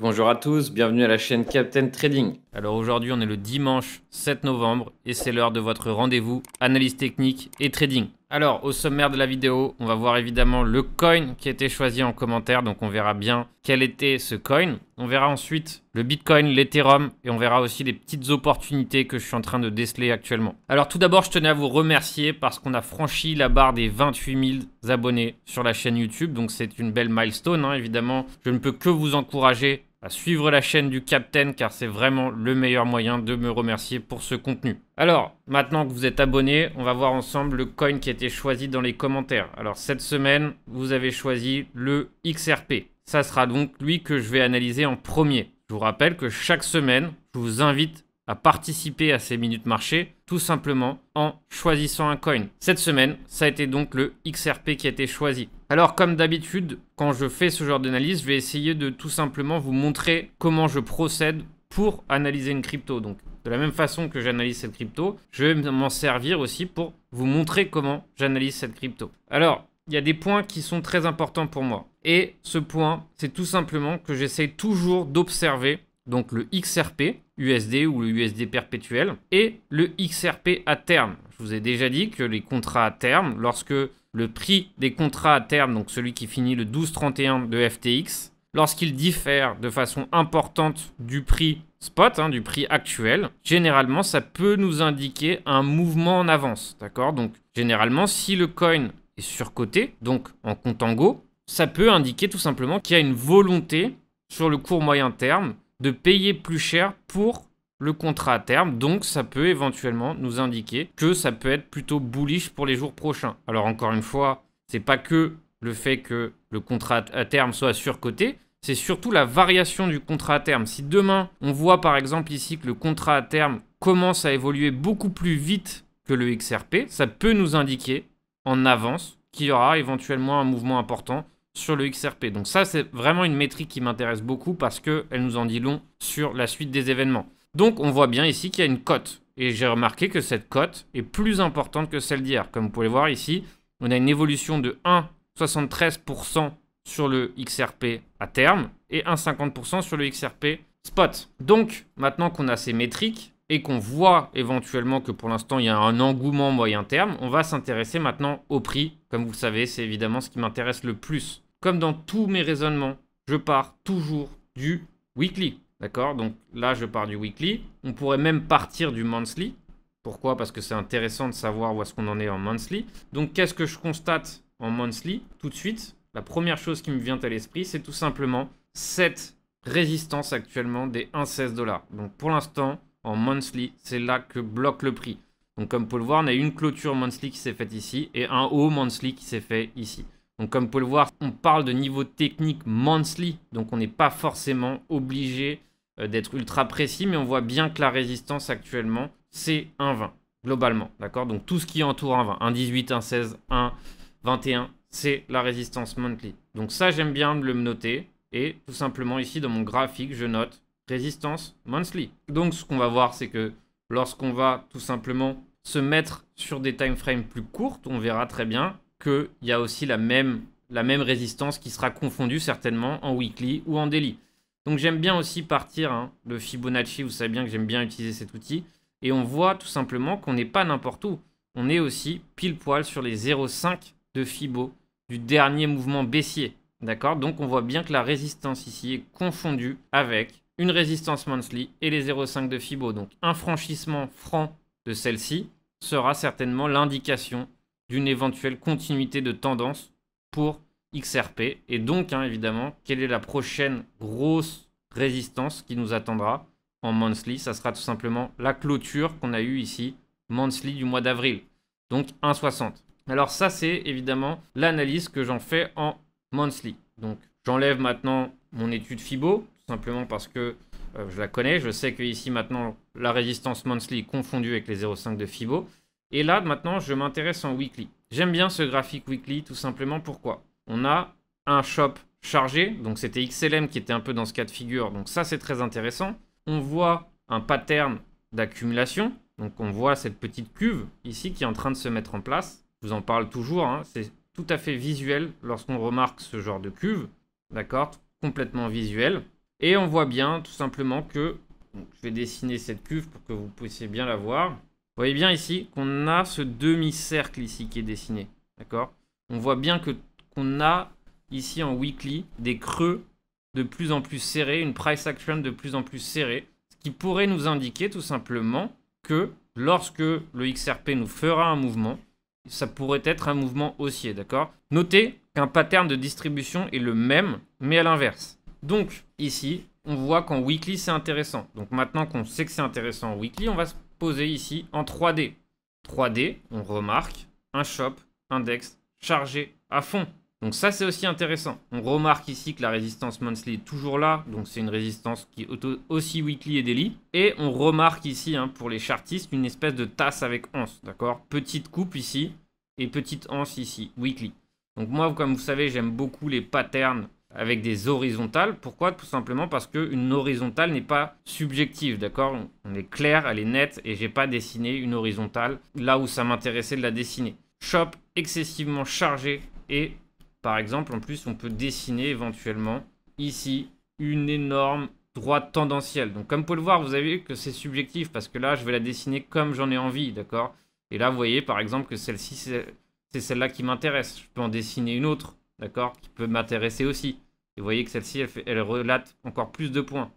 Bonjour à tous, bienvenue à la chaîne Captain Trading. Alors aujourd'hui on est le dimanche 7 novembre et c'est l'heure de votre rendez-vous analyse technique et trading. Alors au sommaire de la vidéo on va voir évidemment le coin qui a été choisi en commentaire donc on verra bien quel était ce coin. On verra ensuite le Bitcoin, l'Ethereum et on verra aussi les petites opportunités que je suis en train de déceler actuellement. Alors tout d'abord je tenais à vous remercier parce qu'on a franchi la barre des 28 000 abonnés sur la chaîne YouTube donc c'est une belle milestone hein, évidemment. Je ne peux que vous encourager à suivre la chaîne du Captain car c'est vraiment le meilleur moyen de me remercier pour ce contenu. Alors, maintenant que vous êtes abonné, on va voir ensemble le coin qui a été choisi dans les commentaires. Alors cette semaine, vous avez choisi le XRP. Ça sera donc lui que je vais analyser en premier. Je vous rappelle que chaque semaine, je vous invite à participer à ces minutes marché tout simplement en choisissant un coin. Cette semaine, ça a été donc le XRP qui a été choisi. Alors comme d'habitude, quand je fais ce genre d'analyse, je vais essayer de tout simplement vous montrer comment je procède pour analyser une crypto. Donc de la même façon que j'analyse cette crypto, je vais m'en servir aussi pour vous montrer comment j'analyse cette crypto. Alors, il y a des points qui sont très importants pour moi. Et ce point, c'est tout simplement que j'essaie toujours d'observer donc le XRP USD ou le USD perpétuel, et le XRP à terme. Je vous ai déjà dit que les contrats à terme, lorsque le prix des contrats à terme, donc celui qui finit le 12,31 de FTX, lorsqu'il diffère de façon importante du prix spot, hein, du prix actuel, généralement ça peut nous indiquer un mouvement en avance, d'accord Donc généralement si le coin est surcoté, donc en compte ça peut indiquer tout simplement qu'il y a une volonté sur le court moyen terme de payer plus cher pour le contrat à terme. Donc ça peut éventuellement nous indiquer que ça peut être plutôt bullish pour les jours prochains. Alors encore une fois, c'est pas que le fait que le contrat à terme soit surcoté, c'est surtout la variation du contrat à terme. Si demain, on voit par exemple ici que le contrat à terme commence à évoluer beaucoup plus vite que le XRP, ça peut nous indiquer en avance qu'il y aura éventuellement un mouvement important sur le XRP. Donc ça, c'est vraiment une métrique qui m'intéresse beaucoup parce qu'elle nous en dit long sur la suite des événements. Donc on voit bien ici qu'il y a une cote. Et j'ai remarqué que cette cote est plus importante que celle d'hier. Comme vous pouvez le voir ici, on a une évolution de 1,73% sur le XRP à terme et 1,50% sur le XRP spot. Donc maintenant qu'on a ces métriques, et qu'on voit éventuellement que pour l'instant il y a un engouement moyen terme, on va s'intéresser maintenant au prix. Comme vous le savez, c'est évidemment ce qui m'intéresse le plus. Comme dans tous mes raisonnements, je pars toujours du weekly. D'accord Donc là, je pars du weekly. On pourrait même partir du monthly. Pourquoi Parce que c'est intéressant de savoir où est-ce qu'on en est en monthly. Donc qu'est-ce que je constate en monthly Tout de suite, la première chose qui me vient à l'esprit, c'est tout simplement cette résistance actuellement des 1,16 dollars. Donc pour l'instant, en monthly. C'est là que bloque le prix. Donc comme vous pouvez le voir, on a une clôture monthly qui s'est faite ici et un haut monthly qui s'est fait ici. Donc comme vous pouvez le voir, on parle de niveau technique monthly, donc on n'est pas forcément obligé euh, d'être ultra précis, mais on voit bien que la résistance actuellement, c'est 1,20 globalement, d'accord Donc tout ce qui entoure 1,20, 1,18, 1,16, 1,21, c'est la résistance monthly. Donc ça, j'aime bien le noter, et tout simplement ici dans mon graphique, je note Résistance Monthly. Donc ce qu'on va voir, c'est que lorsqu'on va tout simplement se mettre sur des timeframes plus courtes, on verra très bien qu'il y a aussi la même, la même résistance qui sera confondue certainement en weekly ou en daily. Donc j'aime bien aussi partir hein, le Fibonacci, vous savez bien que j'aime bien utiliser cet outil. Et on voit tout simplement qu'on n'est pas n'importe où. On est aussi pile poil sur les 0,5 de Fibo du dernier mouvement baissier. D'accord Donc on voit bien que la résistance ici est confondue avec une résistance monthly et les 0,5 de Fibo. Donc un franchissement franc de celle-ci sera certainement l'indication d'une éventuelle continuité de tendance pour XRP. Et donc, hein, évidemment, quelle est la prochaine grosse résistance qui nous attendra en monthly Ça sera tout simplement la clôture qu'on a eue ici, monthly du mois d'avril. Donc 1,60. Alors ça, c'est évidemment l'analyse que j'en fais en monthly. Donc j'enlève maintenant mon étude FIBO, simplement parce que euh, je la connais. Je sais que ici maintenant la résistance monthly est confondue avec les 0,5 de Fibo. Et là maintenant je m'intéresse en weekly. J'aime bien ce graphique weekly tout simplement pourquoi on a un shop chargé, donc c'était XLM qui était un peu dans ce cas de figure, donc ça c'est très intéressant. On voit un pattern d'accumulation, donc on voit cette petite cuve ici qui est en train de se mettre en place. Je vous en parle toujours, hein, c'est tout à fait visuel lorsqu'on remarque ce genre de cuve, d'accord Complètement visuel. Et on voit bien tout simplement que, je vais dessiner cette cuve pour que vous puissiez bien la voir. Vous voyez bien ici qu'on a ce demi-cercle ici qui est dessiné. D'accord On voit bien que qu'on a ici en weekly des creux de plus en plus serrés, une price action de plus en plus serrée, ce qui pourrait nous indiquer tout simplement que lorsque le XRP nous fera un mouvement, ça pourrait être un mouvement haussier, d'accord Notez qu'un pattern de distribution est le même, mais à l'inverse. Donc ici, on voit qu'en weekly, c'est intéressant. Donc maintenant qu'on sait que c'est intéressant en weekly, on va se poser ici en 3D. 3D, on remarque un shop index chargé à fond. Donc ça, c'est aussi intéressant. On remarque ici que la résistance monthly est toujours là, donc c'est une résistance qui est aussi weekly et daily. Et on remarque ici, hein, pour les chartistes, une espèce de tasse avec once, d'accord Petite coupe ici et petite anse ici, weekly. Donc moi, comme vous savez, j'aime beaucoup les patterns avec des horizontales. Pourquoi Tout simplement parce qu'une horizontale n'est pas subjective, d'accord On est clair, elle est nette et j'ai pas dessiné une horizontale là où ça m'intéressait de la dessiner. Shop excessivement chargé et par exemple en plus on peut dessiner éventuellement ici une énorme droite tendancielle. Donc comme vous pouvez le voir vous avez vu que c'est subjectif parce que là je vais la dessiner comme j'en ai envie, d'accord Et là vous voyez par exemple que celle-ci c'est celle-là qui m'intéresse. Je peux en dessiner une autre d'accord, qui peut m'intéresser aussi. Et vous voyez que celle-ci, elle, relate encore plus de points,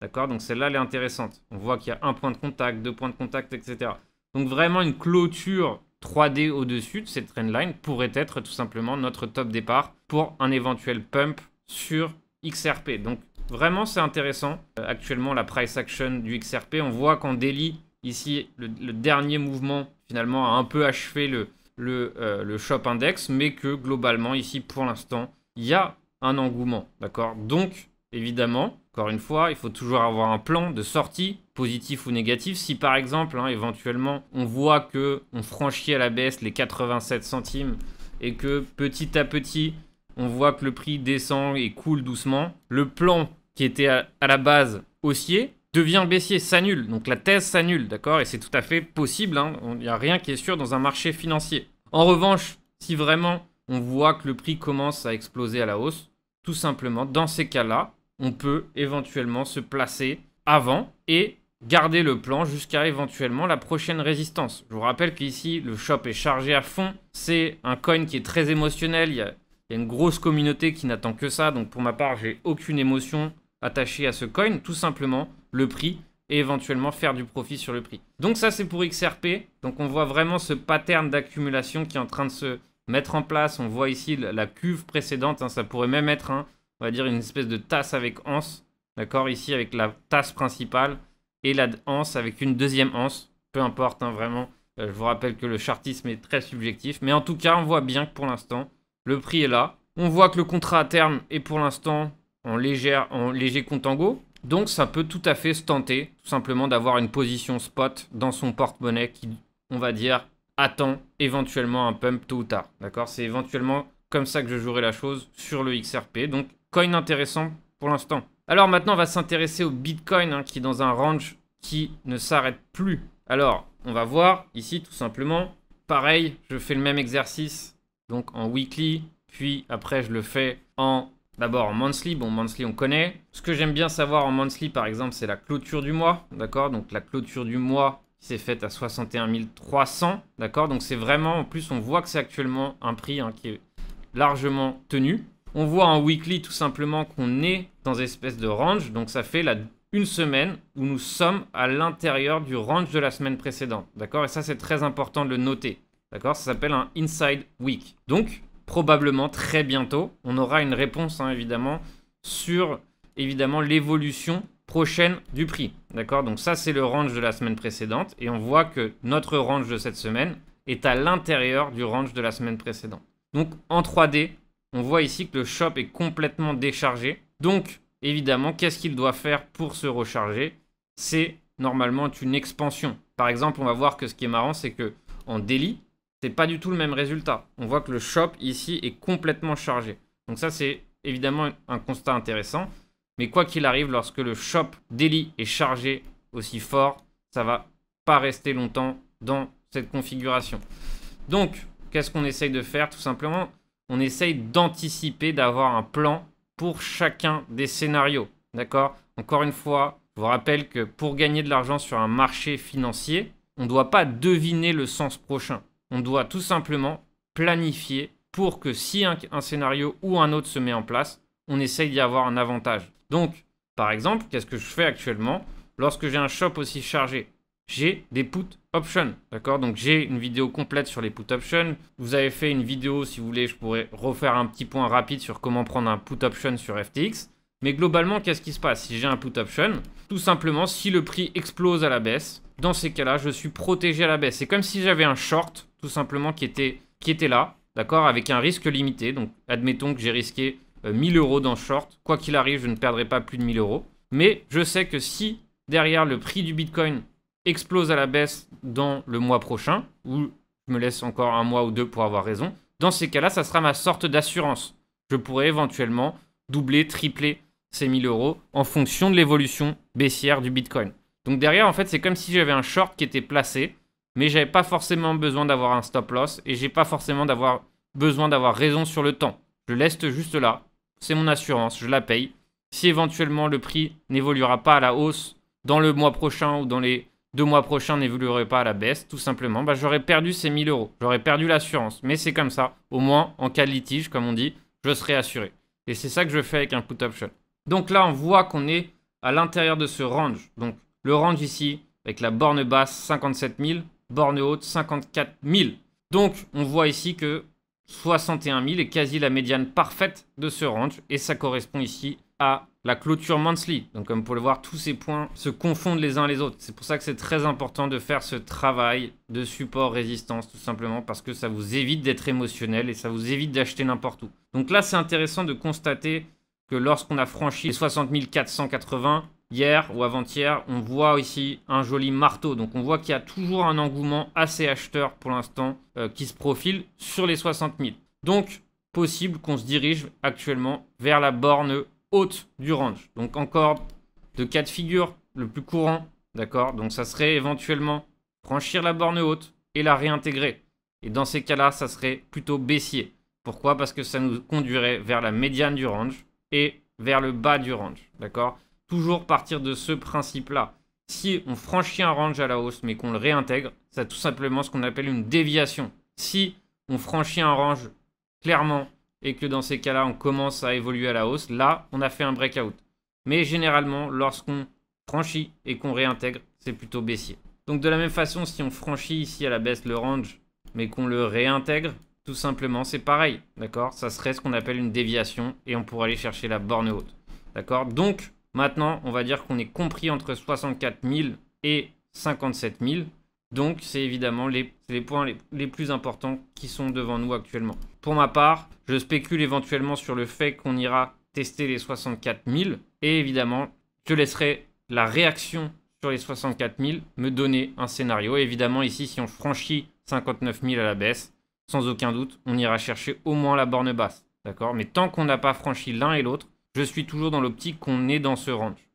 d'accord Donc celle-là, elle est intéressante. On voit qu'il y a un point de contact, deux points de contact, etc. Donc vraiment une clôture 3D au-dessus de cette trendline pourrait être tout simplement notre top départ pour un éventuel pump sur XRP. Donc vraiment c'est intéressant. Euh, actuellement la price action du XRP, on voit qu'en daily, ici le, dernier mouvement finalement a un peu achevé le, euh, le, shop index, mais que globalement, ici, pour l'instant, il y a un engouement. D'accord Donc, évidemment, encore une fois, il faut toujours avoir un plan de sortie, positif ou négatif. Si par exemple, hein, éventuellement, on voit que on franchit à la baisse les 87 centimes et que petit à petit, on voit que le prix descend et coule doucement, le plan qui était à la base haussier devient baissier, s'annule. Donc la thèse s'annule, d'accord Et c'est tout à fait possible, il hein. n'y a rien qui est sûr dans un marché financier. En revanche, si vraiment on voit que le prix commence à exploser à la hausse, tout simplement, dans ces cas-là, on peut éventuellement se placer avant et garder le plan jusqu'à éventuellement la prochaine résistance. Je vous rappelle qu'ici, le shop est chargé à fond. C'est un coin qui est très émotionnel. Il y a, il y a une grosse communauté qui n'attend que ça. Donc pour ma part, j'ai aucune émotion attachée à ce coin. Tout simplement, le prix et éventuellement faire du profit sur le prix. Donc ça c'est pour XRP. Donc on voit vraiment ce pattern d'accumulation qui est en train de se mettre en place. On voit ici la cuve précédente. Hein. ça pourrait même être, hein, on va dire, une espèce de tasse avec anse. D'accord Ici avec la tasse principale et la anse avec une deuxième anse. Peu importe, hein, vraiment. Euh, je vous rappelle que le chartisme est très subjectif. Mais en tout cas, on voit bien que pour l'instant, le prix est là. On voit que le contrat à terme est pour l'instant en, légère, en léger contango. Donc ça peut tout à fait se tenter, tout simplement d'avoir une position spot dans son porte-monnaie qui, on va dire, attend éventuellement un pump tôt ou tard. D'accord C'est éventuellement comme ça que je jouerai la chose sur le XRP. Donc coin intéressant pour l'instant. Alors maintenant, on va s'intéresser au Bitcoin hein, qui est dans un range qui ne s'arrête plus. Alors, on va voir ici tout simplement. Pareil, je fais le même exercice. Donc en weekly, puis après je le fais en D'abord, monthly, bon, monthly, on connaît. Ce que j'aime bien savoir en monthly, par exemple, c'est la clôture du mois, d'accord Donc, la clôture du mois s'est faite à 61 300, d'accord Donc, c'est vraiment, en plus, on voit que c'est actuellement un prix hein, qui est largement tenu. On voit en weekly, tout simplement, qu'on est dans une espèce de range, donc ça fait la une semaine où nous sommes à l'intérieur du range de la semaine précédente, d'accord Et ça, c'est très important de le noter, d'accord Ça s'appelle un inside week. Donc, probablement très bientôt, on aura une réponse hein, évidemment sur évidemment l'évolution prochaine du prix. D'accord Donc ça c'est le range de la semaine précédente et on voit que notre range de cette semaine est à l'intérieur du range de la semaine précédente. Donc en 3D, on voit ici que le shop est complètement déchargé. Donc évidemment, qu'est-ce qu'il doit faire pour se recharger C'est normalement une expansion. Par exemple, on va voir que ce qui est marrant c'est que en daily, c'est pas du tout le même résultat. On voit que le shop ici est complètement chargé. Donc ça, c'est évidemment un constat intéressant. Mais quoi qu'il arrive, lorsque le shop daily est chargé aussi fort, ça va pas rester longtemps dans cette configuration. Donc, qu'est-ce qu'on essaye de faire Tout simplement, on essaye d'anticiper, d'avoir un plan pour chacun des scénarios. D'accord Encore une fois, je vous rappelle que pour gagner de l'argent sur un marché financier, on ne doit pas deviner le sens prochain on doit tout simplement planifier pour que si un, scénario ou un autre se met en place, on essaye d'y avoir un avantage. Donc, par exemple, qu'est-ce que je fais actuellement lorsque j'ai un shop aussi chargé j'ai des put options, d'accord Donc j'ai une vidéo complète sur les put options. Vous avez fait une vidéo, si vous voulez, je pourrais refaire un petit point rapide sur comment prendre un put option sur FTX. Mais globalement, qu'est-ce qui se passe si j'ai un put option Tout simplement, si le prix explose à la baisse, dans ces cas-là, je suis protégé à la baisse. C'est comme si j'avais un short, tout simplement, qui était, qui était là, d'accord, avec un risque limité. Donc, admettons que j'ai risqué 1 euh, 1000 euros dans short. Quoi qu'il arrive, je ne perdrai pas plus de 1000 euros. Mais je sais que si derrière le prix du Bitcoin explose à la baisse dans le mois prochain, ou je me laisse encore un mois ou deux pour avoir raison, dans ces cas-là, ça sera ma sorte d'assurance. Je pourrais éventuellement doubler, tripler ces 1000 euros en fonction de l'évolution baissière du Bitcoin. Donc derrière, en fait, c'est comme si j'avais un short qui était placé, mais j'avais pas forcément besoin d'avoir un stop loss et j'ai pas forcément d'avoir besoin d'avoir raison sur le temps. Je laisse juste là, c'est mon assurance, je la paye. Si éventuellement le prix n'évoluera pas à la hausse dans le mois prochain ou dans les deux mois prochains n'évoluerait pas à la baisse, tout simplement, bah, j'aurais perdu ces 1000 euros, j'aurais perdu l'assurance. Mais c'est comme ça, au moins en cas de litige, comme on dit, je serai assuré. Et c'est ça que je fais avec un put option. Donc là, on voit qu'on est à l'intérieur de ce range. Donc le range ici, avec la borne basse 57 000, borne haute 54 000. Donc on voit ici que 61 000 est quasi la médiane parfaite de ce range et ça correspond ici à la clôture monthly. Donc comme vous pouvez le voir, tous ces points se confondent les uns les autres. C'est pour ça que c'est très important de faire ce travail de support résistance tout simplement parce que ça vous évite d'être émotionnel et ça vous évite d'acheter n'importe où. Donc là, c'est intéressant de constater lorsqu'on a franchi les 60 480 hier ou avant-hier, on voit ici un joli marteau. Donc on voit qu'il y a toujours un engouement assez acheteur pour l'instant euh, qui se profile sur les 60 000. Donc possible qu'on se dirige actuellement vers la borne haute du range. Donc encore de cas de figure le plus courant, d'accord Donc ça serait éventuellement franchir la borne haute et la réintégrer. Et dans ces cas-là, ça serait plutôt baissier. Pourquoi Parce que ça nous conduirait vers la médiane du range et vers le bas du range. D'accord Toujours partir de ce principe-là. Si on franchit un range à la hausse mais qu'on le réintègre, c'est tout simplement ce qu'on appelle une déviation. Si on franchit un range clairement et que dans ces cas-là, on commence à évoluer à la hausse, là, on a fait un breakout. Mais généralement, lorsqu'on franchit et qu'on réintègre, c'est plutôt baissier. Donc de la même façon, si on franchit ici à la baisse le range, mais qu'on le réintègre, tout simplement, c'est pareil, d'accord Ça serait ce qu'on appelle une déviation et on pourrait aller chercher la borne haute, d'accord Donc, maintenant, on va dire qu'on est compris entre 64 000 et 57 000. Donc, c'est évidemment les, points les, plus importants qui sont devant nous actuellement. Pour ma part, je spécule éventuellement sur le fait qu'on ira tester les 64 000. Et évidemment, je laisserai la réaction sur les 64 000 me donner un scénario. évidemment, ici, si on franchit 59 000 à la baisse, sans aucun doute, on ira chercher au moins la borne basse. D'accord Mais tant qu'on n'a pas franchi l'un et l'autre, je suis toujours dans l'optique qu'on est dans ce range.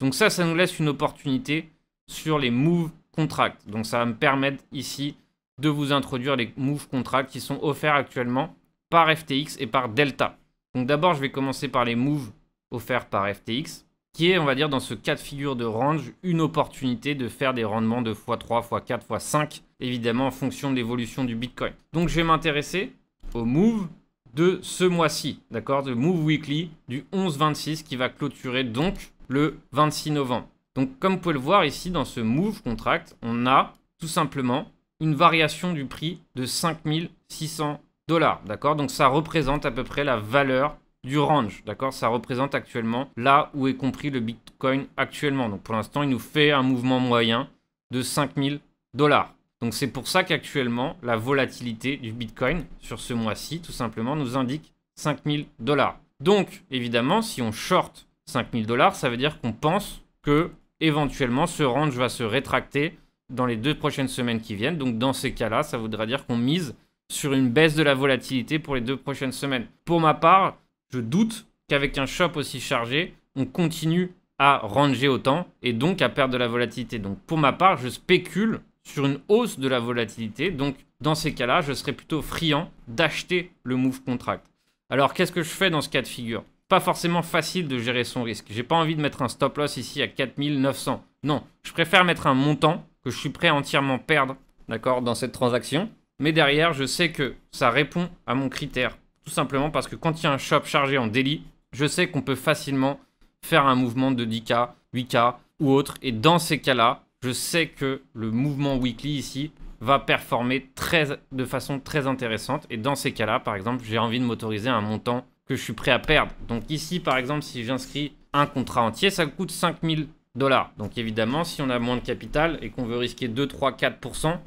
Donc ça, ça nous laisse une opportunité sur les move contracts. Donc ça va me permettre ici de vous introduire les move contracts qui sont offerts actuellement par FTX et par Delta. Donc d'abord, je vais commencer par les moves offerts par FTX, qui est, on va dire, dans ce cas de figure de range, une opportunité de faire des rendements de x3, x4, x5 évidemment en fonction de l'évolution du Bitcoin. Donc je vais m'intéresser au move de ce mois-ci, d'accord Le move weekly du 11-26 qui va clôturer donc le 26 novembre. Donc comme vous pouvez le voir ici dans ce move contract, on a tout simplement une variation du prix de 5600 dollars, d'accord Donc ça représente à peu près la valeur du range, d'accord Ça représente actuellement là où est compris le Bitcoin actuellement. Donc pour l'instant, il nous fait un mouvement moyen de 5000 dollars. Donc c'est pour ça qu'actuellement, la volatilité du Bitcoin sur ce mois-ci, tout simplement, nous indique 5000 dollars. Donc évidemment, si on short 5000 dollars, ça veut dire qu'on pense que éventuellement ce range va se rétracter dans les deux prochaines semaines qui viennent. Donc dans ces cas-là, ça voudra dire qu'on mise sur une baisse de la volatilité pour les deux prochaines semaines. Pour ma part, je doute qu'avec un shop aussi chargé, on continue à ranger autant et donc à perdre de la volatilité. Donc pour ma part, je spécule sur une hausse de la volatilité. Donc, dans ces cas-là, je serais plutôt friand d'acheter le move contract. Alors, qu'est-ce que je fais dans ce cas de figure Pas forcément facile de gérer son risque. J'ai pas envie de mettre un stop loss ici à 4900. Non, je préfère mettre un montant que je suis prêt à entièrement perdre, d'accord, dans cette transaction. Mais derrière, je sais que ça répond à mon critère. Tout simplement parce que quand il y a un shop chargé en daily, je sais qu'on peut facilement faire un mouvement de 10K, 8K ou autre. Et dans ces cas-là, je sais que le mouvement weekly ici va performer très, de façon très intéressante. Et dans ces cas-là, par exemple, j'ai envie de m'autoriser un montant que je suis prêt à perdre. Donc ici, par exemple, si j'inscris un contrat entier, ça coûte 5000 dollars. Donc évidemment, si on a moins de capital et qu'on veut risquer 2, 3, 4%,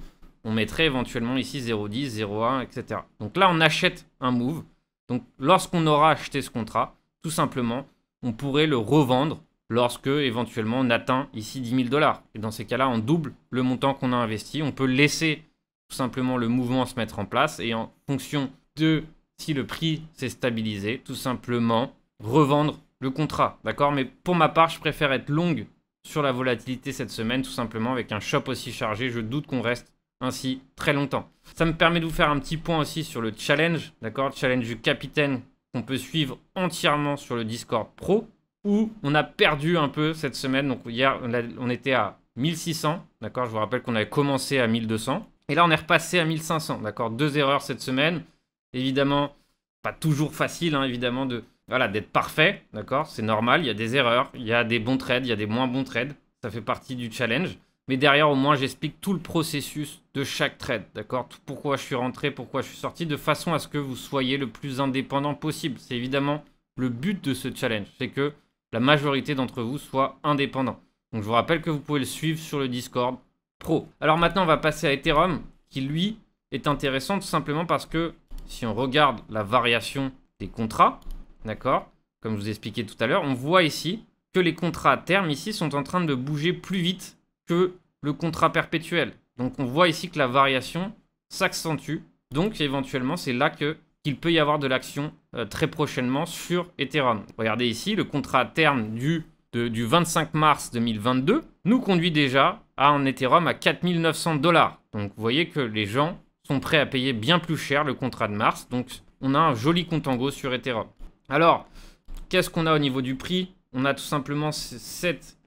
on mettrait éventuellement ici 0,10, 0,1, etc. Donc là, on achète un move. Donc lorsqu'on aura acheté ce contrat, tout simplement, on pourrait le revendre lorsque éventuellement on atteint ici 10 000 dollars. Et dans ces cas-là, on double le montant qu'on a investi. On peut laisser tout simplement le mouvement se mettre en place et en fonction de si le prix s'est stabilisé, tout simplement revendre le contrat. D'accord Mais pour ma part, je préfère être longue sur la volatilité cette semaine, tout simplement avec un shop aussi chargé. Je doute qu'on reste ainsi très longtemps. Ça me permet de vous faire un petit point aussi sur le challenge, d'accord Challenge du capitaine qu'on peut suivre entièrement sur le Discord Pro où on a perdu un peu cette semaine. Donc hier, on, était à 1600, d'accord Je vous rappelle qu'on avait commencé à 1200. Et là, on est repassé à 1500, d'accord Deux erreurs cette semaine. Évidemment, pas toujours facile, hein, évidemment, de voilà d'être parfait, d'accord C'est normal, il y a des erreurs, il y a des bons trades, il y a des moins bons trades. Ça fait partie du challenge. Mais derrière, au moins, j'explique tout le processus de chaque trade, d'accord Pourquoi je suis rentré, pourquoi je suis sorti, de façon à ce que vous soyez le plus indépendant possible. C'est évidemment le but de ce challenge. C'est que la majorité d'entre vous soit indépendant. Donc je vous rappelle que vous pouvez le suivre sur le Discord Pro. Alors maintenant, on va passer à Ethereum, qui lui est intéressant tout simplement parce que si on regarde la variation des contrats, d'accord Comme je vous expliquais tout à l'heure, on voit ici que les contrats à terme ici sont en train de bouger plus vite que le contrat perpétuel. Donc on voit ici que la variation s'accentue. Donc éventuellement, c'est là que il peut y avoir de l'action euh, très prochainement sur Ethereum. Regardez ici, le contrat terme du, du 25 mars 2022 nous conduit déjà à un Ethereum à 4900 dollars. Donc vous voyez que les gens sont prêts à payer bien plus cher le contrat de mars. Donc on a un joli compte contango sur Ethereum. Alors, qu'est-ce qu'on a au niveau du prix On a tout simplement cette,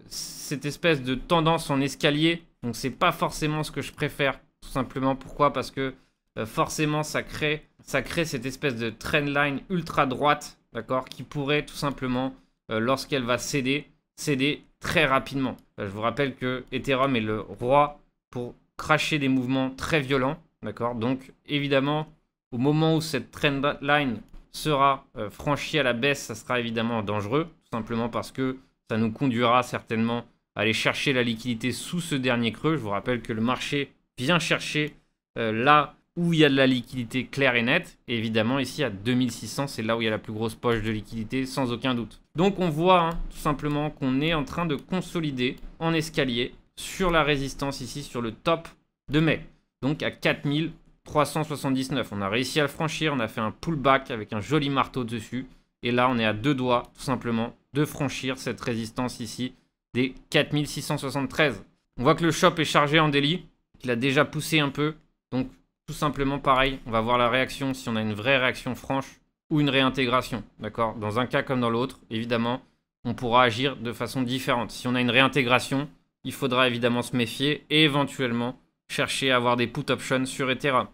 espèce de tendance en escalier. Donc c'est pas forcément ce que je préfère. Tout simplement pourquoi Parce que euh, forcément ça crée ça crée cette espèce de trendline ultra droite, d'accord, qui pourrait tout simplement, euh, lorsqu'elle va céder, céder très rapidement. Euh, je vous rappelle que Ethereum est le roi pour cracher des mouvements très violents, d'accord. Donc évidemment, au moment où cette trendline sera euh, franchie à la baisse, ça sera évidemment dangereux, tout simplement parce que ça nous conduira certainement à aller chercher la liquidité sous ce dernier creux. Je vous rappelle que le marché vient chercher là où il y a de la liquidité claire et nette. Et évidemment, ici à 2600, c'est là où il y a la plus grosse poche de liquidité, sans aucun doute. Donc on voit hein, tout simplement qu'on est en train de consolider en escalier sur la résistance ici, sur le top de mai. Donc à 4379. On a réussi à le franchir, on a fait un pullback avec un joli marteau dessus. Et là, on est à deux doigts, tout simplement, de franchir cette résistance ici des 4673. On voit que le shop est chargé en délit, Il a déjà poussé un peu. Donc tout simplement pareil, on va voir la réaction, si on a une vraie réaction franche ou une réintégration, d'accord Dans un cas comme dans l'autre, évidemment, on pourra agir de façon différente. Si on a une réintégration, il faudra évidemment se méfier et éventuellement chercher à avoir des put options sur Ethereum,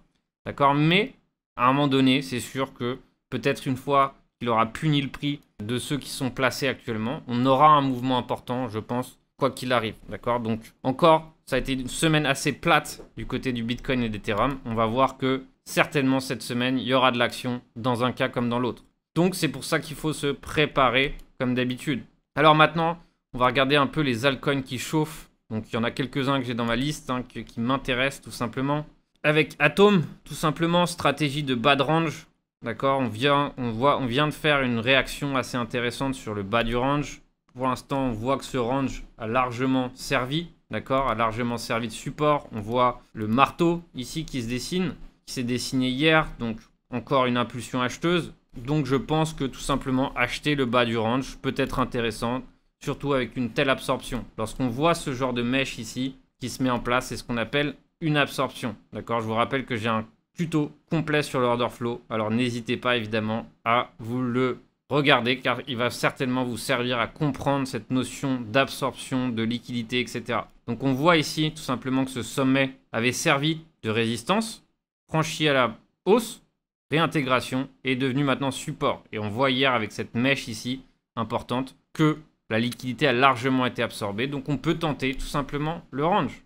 d'accord Mais à un moment donné, c'est sûr que peut-être une fois qu'il aura puni le prix de ceux qui sont placés actuellement, on aura un mouvement important, je pense, quoi qu'il arrive, d'accord Donc encore, ça a été une semaine assez plate du côté du Bitcoin et d'Ethereum. On va voir que certainement cette semaine, il y aura de l'action dans un cas comme dans l'autre. Donc c'est pour ça qu'il faut se préparer comme d'habitude. Alors maintenant, on va regarder un peu les altcoins qui chauffent. Donc il y en a quelques-uns que j'ai dans ma liste hein, qui, m'intéressent tout simplement. Avec Atom, tout simplement, stratégie de bas de range. D'accord on vient, on, voit, on vient de faire une réaction assez intéressante sur le bas du range pour l'instant, on voit que ce range a largement servi, d'accord A largement servi de support. On voit le marteau ici qui se dessine, qui s'est dessiné hier, donc encore une impulsion acheteuse. Donc je pense que tout simplement acheter le bas du range peut être intéressant, surtout avec une telle absorption. Lorsqu'on voit ce genre de mèche ici qui se met en place, c'est ce qu'on appelle une absorption. D'accord Je vous rappelle que j'ai un tuto complet sur l'order flow, alors n'hésitez pas évidemment à vous le Regardez, car il va certainement vous servir à comprendre cette notion d'absorption, de liquidité, etc. Donc on voit ici tout simplement que ce sommet avait servi de résistance, franchi à la hausse, réintégration, et est devenu maintenant support. Et on voit hier avec cette mèche ici, importante, que la liquidité a largement été absorbée. Donc on peut tenter tout simplement le range.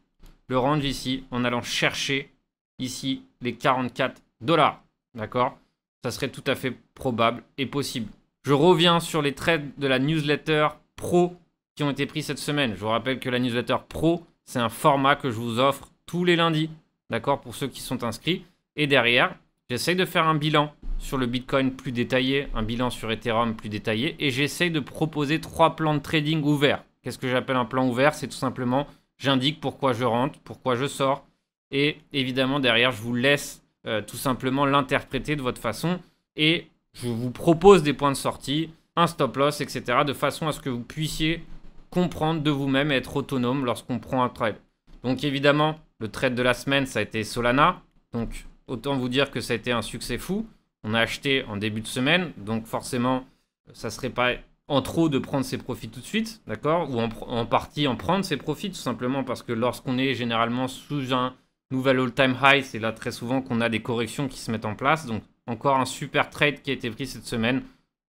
Le range ici, en allant chercher ici les 44 dollars. D'accord Ça serait tout à fait probable et possible. Je reviens sur les trades de la newsletter pro qui ont été pris cette semaine. Je vous rappelle que la newsletter pro, c'est un format que je vous offre tous les lundis, d'accord, pour ceux qui sont inscrits. Et derrière, j'essaye de faire un bilan sur le Bitcoin plus détaillé, un bilan sur Ethereum plus détaillé, et j'essaye de proposer trois plans de trading ouverts. Qu'est-ce que j'appelle un plan ouvert C'est tout simplement, j'indique pourquoi je rentre, pourquoi je sors, et évidemment derrière, je vous laisse euh, tout simplement l'interpréter de votre façon. Et je vous propose des points de sortie, un stop loss, etc. De façon à ce que vous puissiez comprendre de vous-même et être autonome lorsqu'on prend un trade. Donc évidemment, le trade de la semaine, ça a été Solana. Donc autant vous dire que ça a été un succès fou. On a acheté en début de semaine, donc forcément, ça serait pas en trop de prendre ses profits tout de suite, d'accord Ou en, en, partie en prendre ses profits, tout simplement parce que lorsqu'on est généralement sous un nouvel all-time high, c'est là très souvent qu'on a des corrections qui se mettent en place. Donc encore un super trade qui a été pris cette semaine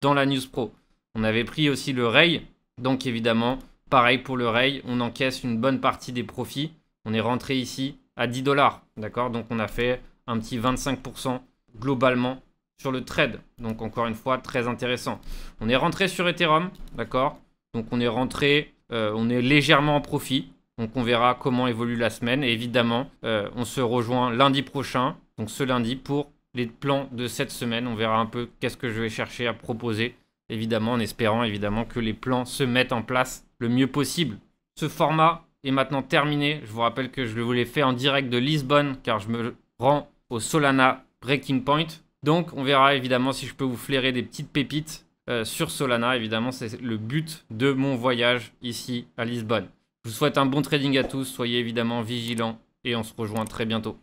dans la News Pro. On avait pris aussi le Ray. Donc évidemment, pareil pour le Ray, on encaisse une bonne partie des profits. On est rentré ici à 10 dollars. D'accord Donc on a fait un petit 25% globalement sur le trade. Donc encore une fois, très intéressant. On est rentré sur Ethereum. D'accord Donc on est rentré, euh, on est légèrement en profit. Donc on verra comment évolue la semaine. Et évidemment, euh, on se rejoint lundi prochain, donc ce lundi, pour les plans de cette semaine. On verra un peu qu'est-ce que je vais chercher à proposer, évidemment, en espérant évidemment que les plans se mettent en place le mieux possible. Ce format est maintenant terminé. Je vous rappelle que je le voulais faire en direct de Lisbonne, car je me rends au Solana Breaking Point. Donc, on verra évidemment si je peux vous flairer des petites pépites euh, sur Solana. Évidemment, c'est le but de mon voyage ici à Lisbonne. Je vous souhaite un bon trading à tous. Soyez évidemment vigilants et on se rejoint très bientôt.